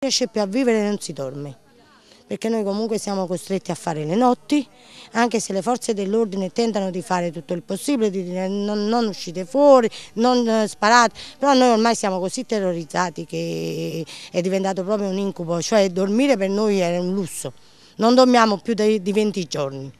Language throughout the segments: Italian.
Non riesce più a vivere e non si dorme, perché noi comunque siamo costretti a fare le notti, anche se le forze dell'ordine tentano di fare tutto il possibile, di dire non, non uscite fuori, non eh, sparate, però noi ormai siamo così terrorizzati che è diventato proprio un incubo, cioè dormire per noi è un lusso, non dormiamo più di 20 giorni.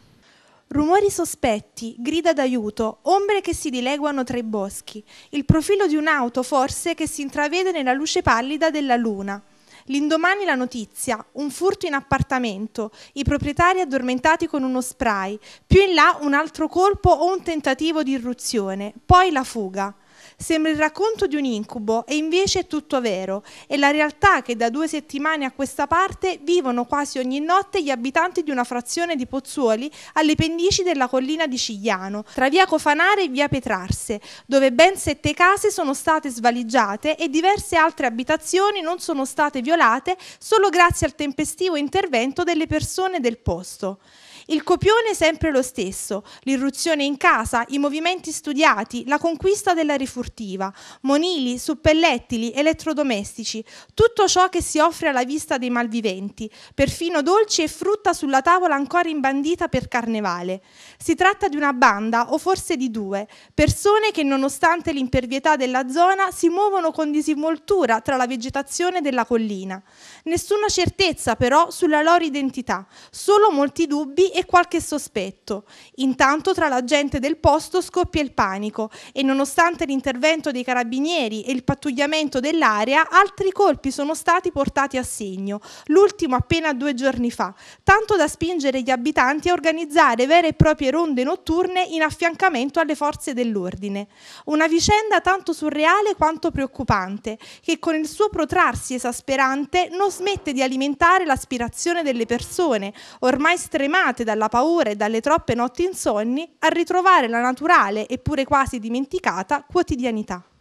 Rumori sospetti, grida d'aiuto, ombre che si dileguano tra i boschi, il profilo di un'auto forse che si intravede nella luce pallida della luna. L'indomani la notizia, un furto in appartamento, i proprietari addormentati con uno spray, più in là un altro colpo o un tentativo di irruzione, poi la fuga. Sembra il racconto di un incubo e invece è tutto vero. È la realtà che da due settimane a questa parte vivono quasi ogni notte gli abitanti di una frazione di Pozzuoli alle pendici della collina di Cigliano, tra via Cofanare e via Petrarse, dove ben sette case sono state svaligiate e diverse altre abitazioni non sono state violate solo grazie al tempestivo intervento delle persone del posto. Il copione è sempre lo stesso, l'irruzione in casa, i movimenti studiati, la conquista della rifurzione sportiva, monili, suppellettili, elettrodomestici, tutto ciò che si offre alla vista dei malviventi, perfino dolci e frutta sulla tavola ancora imbandita per carnevale. Si tratta di una banda, o forse di due, persone che nonostante l'impervietà della zona si muovono con disinvoltura tra la vegetazione della collina. Nessuna certezza però sulla loro identità, solo molti dubbi e qualche sospetto. Intanto tra la gente del posto scoppia il panico e nonostante l'intervento l'intervento dei carabinieri e il pattugliamento dell'area, altri colpi sono stati portati a segno, l'ultimo appena due giorni fa, tanto da spingere gli abitanti a organizzare vere e proprie ronde notturne in affiancamento alle forze dell'ordine. Una vicenda tanto surreale quanto preoccupante, che con il suo protrarsi esasperante non smette di alimentare l'aspirazione delle persone, ormai stremate dalla paura e dalle troppe notti insonni, a ritrovare la naturale, eppure quasi dimenticata, quotidianità quotidianità.